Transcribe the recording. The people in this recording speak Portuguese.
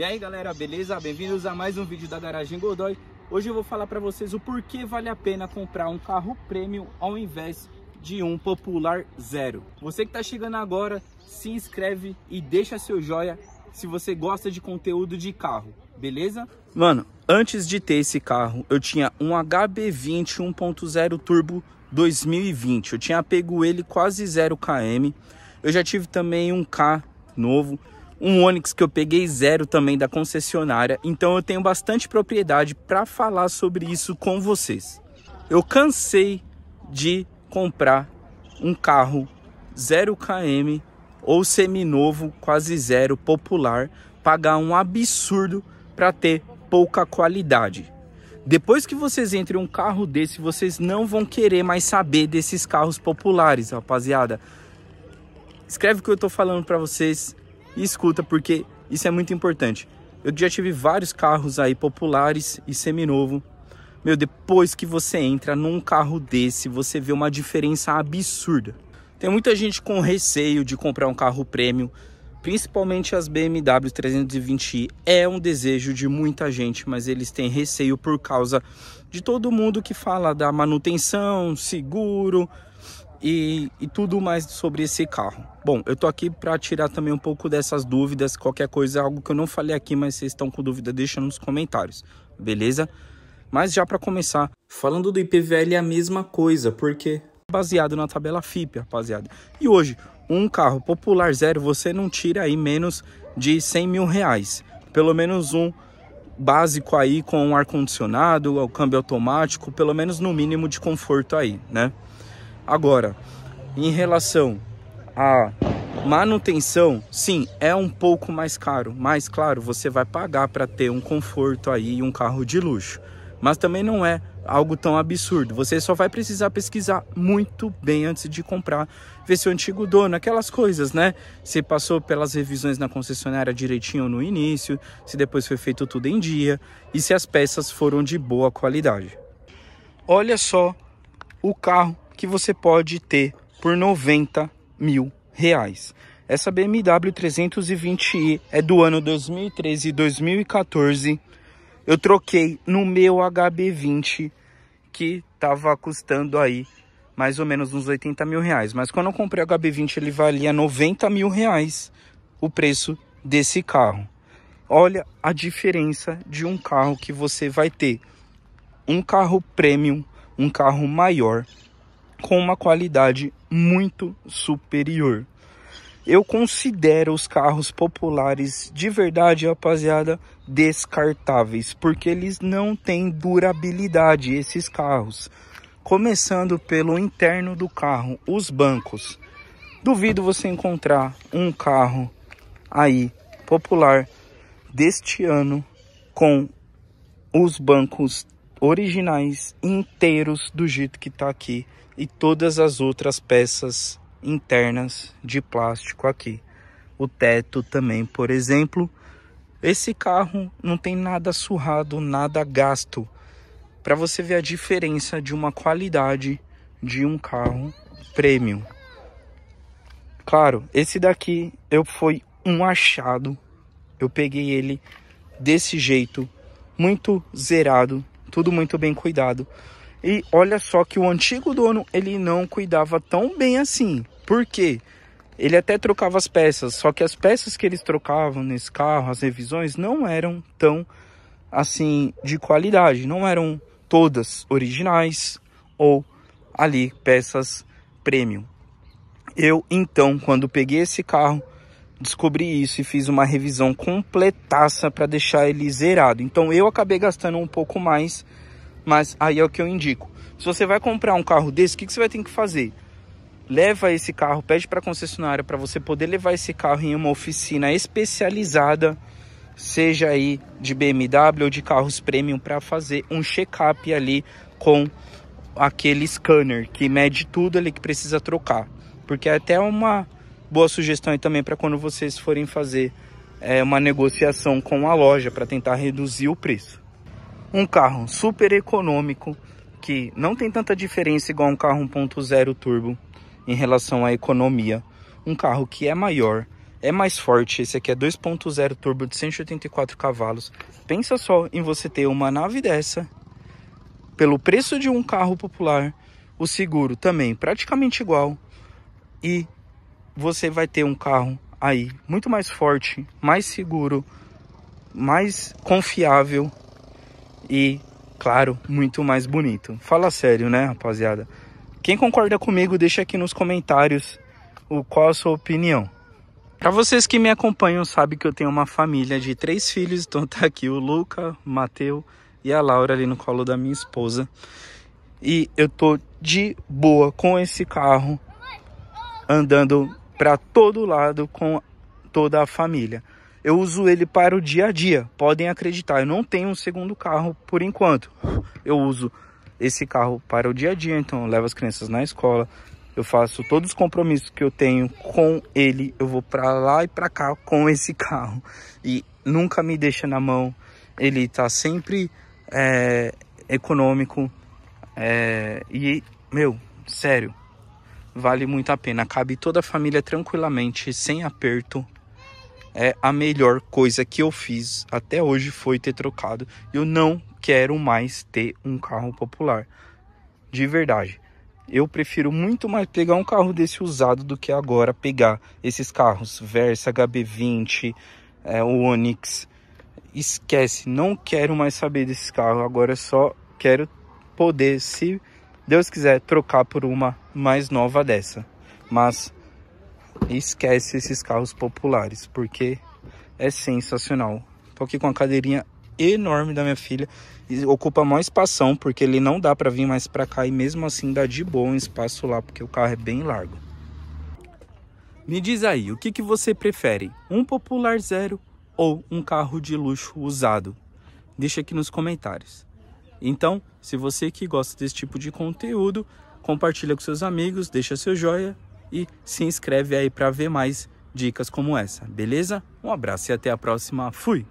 E aí galera, beleza? Bem-vindos a mais um vídeo da Garagem Godoy. Hoje eu vou falar para vocês o porquê vale a pena comprar um carro premium ao invés de um popular zero. Você que está chegando agora, se inscreve e deixa seu joia se você gosta de conteúdo de carro, beleza? Mano, antes de ter esse carro, eu tinha um HB20 1.0 Turbo 2020. Eu tinha pego ele quase 0 km. Eu já tive também um K novo um Onix que eu peguei zero também da concessionária, então eu tenho bastante propriedade para falar sobre isso com vocês. Eu cansei de comprar um carro 0 km ou seminovo, quase zero, popular, pagar um absurdo para ter pouca qualidade. Depois que vocês entrem um carro desse, vocês não vão querer mais saber desses carros populares, rapaziada. Escreve o que eu tô falando para vocês, e escuta porque isso é muito importante. Eu já tive vários carros aí populares e seminovo. Meu, depois que você entra num carro desse, você vê uma diferença absurda. Tem muita gente com receio de comprar um carro prêmio, principalmente as BMW 320i. É um desejo de muita gente, mas eles têm receio por causa de todo mundo que fala da manutenção, seguro, e, e tudo mais sobre esse carro. Bom, eu tô aqui para tirar também um pouco dessas dúvidas, qualquer coisa, é algo que eu não falei aqui, mas vocês estão com dúvida, deixa nos comentários, beleza? Mas já para começar, falando do IPVL é a mesma coisa, porque baseado na tabela FIP, rapaziada. E hoje, um carro popular zero, você não tira aí menos de 100 mil reais. Pelo menos um básico aí com ar-condicionado, o câmbio automático, pelo menos no mínimo de conforto aí, né? Agora, em relação à manutenção, sim, é um pouco mais caro, mas claro, você vai pagar para ter um conforto aí e um carro de luxo. Mas também não é algo tão absurdo. Você só vai precisar pesquisar muito bem antes de comprar, ver seu antigo dono, aquelas coisas, né? Se passou pelas revisões na concessionária direitinho no início, se depois foi feito tudo em dia e se as peças foram de boa qualidade. Olha só o carro que você pode ter por 90 mil reais. Essa BMW 320i é do ano 2013 e 2014. Eu troquei no meu HB20 que estava custando aí mais ou menos uns 80 mil reais. Mas quando eu comprei o HB20 ele valia 90 mil reais o preço desse carro. Olha a diferença de um carro que você vai ter. Um carro premium, um carro maior com uma qualidade muito superior. Eu considero os carros populares de verdade, rapaziada, descartáveis, porque eles não têm durabilidade esses carros. Começando pelo interno do carro, os bancos. Duvido você encontrar um carro aí popular deste ano com os bancos originais inteiros do jeito que está aqui e todas as outras peças internas de plástico aqui. O teto também, por exemplo. Esse carro não tem nada surrado, nada gasto. Para você ver a diferença de uma qualidade de um carro premium. Claro, esse daqui eu foi um achado. Eu peguei ele desse jeito, muito zerado, tudo muito bem cuidado. E olha só que o antigo dono, ele não cuidava tão bem assim. Por quê? Ele até trocava as peças, só que as peças que eles trocavam nesse carro, as revisões, não eram tão assim de qualidade, não eram todas originais ou ali peças premium. Eu então, quando peguei esse carro, descobri isso e fiz uma revisão completaça para deixar ele zerado. Então eu acabei gastando um pouco mais, mas aí é o que eu indico. Se você vai comprar um carro desse, o que, que você vai ter que fazer? Leva esse carro, pede para a concessionária para você poder levar esse carro em uma oficina especializada, seja aí de BMW ou de carros premium, para fazer um check-up ali com aquele scanner que mede tudo ali que precisa trocar. Porque é até uma boa sugestão aí também para quando vocês forem fazer é, uma negociação com a loja para tentar reduzir o preço. Um carro super econômico que não tem tanta diferença igual um carro 1.0 turbo em relação à economia. Um carro que é maior, é mais forte. Esse aqui é 2.0 turbo de 184 cavalos. Pensa só em você ter uma nave dessa pelo preço de um carro popular, o seguro também praticamente igual e você vai ter um carro aí muito mais forte, mais seguro, mais confiável e, claro, muito mais bonito. Fala sério, né, rapaziada? Quem concorda comigo, deixa aqui nos comentários o qual a sua opinião. Para vocês que me acompanham, sabe que eu tenho uma família de três filhos, então tá aqui o Luca, o Mateu e a Laura ali no colo da minha esposa. E eu tô de boa com esse carro andando para todo lado com toda a família. Eu uso ele para o dia a dia, podem acreditar. Eu não tenho um segundo carro por enquanto. Eu uso esse carro para o dia a dia, então eu levo as crianças na escola, eu faço todos os compromissos que eu tenho com ele, eu vou para lá e para cá com esse carro e nunca me deixa na mão. Ele está sempre é, econômico é, e meu, sério, vale muito a pena. Cabe toda a família tranquilamente, sem aperto. É a melhor coisa que eu fiz até hoje foi ter trocado. Eu não quero mais ter um carro popular. De verdade. Eu prefiro muito mais pegar um carro desse usado do que agora pegar esses carros Versa, HB20, é, Onix. Esquece, não quero mais saber desse carro Agora só quero poder, se Deus quiser trocar por uma mais nova dessa. Mas esquece esses carros populares, porque é sensacional. Tô aqui com a cadeirinha enorme da minha filha, ocupa mais espação, porque ele não dá para vir mais para cá e mesmo assim dá de bom um espaço lá, porque o carro é bem largo. Me diz aí, o que, que você prefere? Um popular zero ou um carro de luxo usado? Deixa aqui nos comentários. Então, se você que gosta desse tipo de conteúdo, compartilha com seus amigos, deixa seu joia e se inscreve aí para ver mais dicas como essa, beleza? Um abraço e até a próxima. Fui!